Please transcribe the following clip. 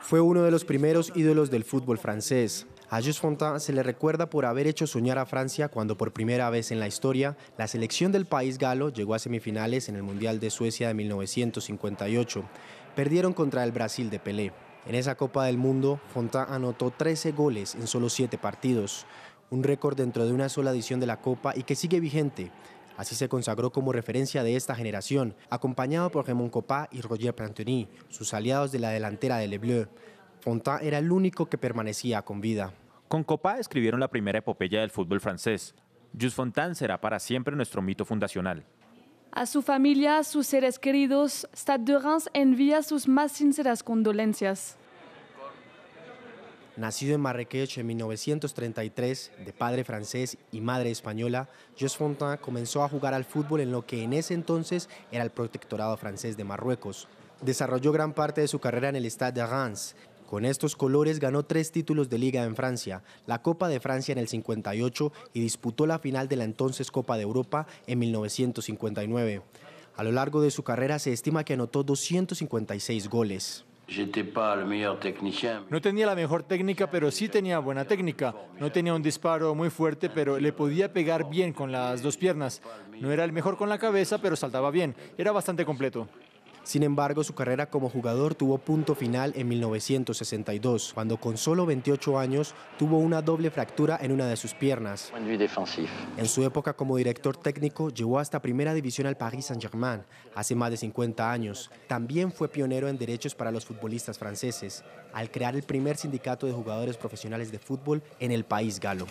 Fue uno de los primeros ídolos del fútbol francés. A Just Fontaine se le recuerda por haber hecho soñar a Francia cuando por primera vez en la historia la selección del país galo llegó a semifinales en el Mundial de Suecia de 1958. Perdieron contra el Brasil de Pelé. En esa Copa del Mundo, Fontaine anotó 13 goles en solo 7 partidos, un récord dentro de una sola edición de la Copa y que sigue vigente. Así se consagró como referencia de esta generación, acompañado por Raymond Copá y Roger Plantoni, sus aliados de la delantera de Le Bleu. Fontaine era el único que permanecía con vida. Con Copá escribieron la primera epopeya del fútbol francés. Jus Fontaine será para siempre nuestro mito fundacional. A su familia, a sus seres queridos, Stade de Reims envía sus más sinceras condolencias. Nacido en Marrakech en 1933, de padre francés y madre española, Jos Fontaine comenzó a jugar al fútbol en lo que en ese entonces era el protectorado francés de Marruecos. Desarrolló gran parte de su carrera en el Stade de Reims. Con estos colores ganó tres títulos de liga en Francia, la Copa de Francia en el 58 y disputó la final de la entonces Copa de Europa en 1959. A lo largo de su carrera se estima que anotó 256 goles. No tenía la mejor técnica, pero sí tenía buena técnica. No tenía un disparo muy fuerte, pero le podía pegar bien con las dos piernas. No era el mejor con la cabeza, pero saltaba bien. Era bastante completo. Sin embargo, su carrera como jugador tuvo punto final en 1962, cuando con solo 28 años tuvo una doble fractura en una de sus piernas. En su época como director técnico, llevó hasta primera división al Paris Saint-Germain, hace más de 50 años. También fue pionero en derechos para los futbolistas franceses, al crear el primer sindicato de jugadores profesionales de fútbol en el país galo.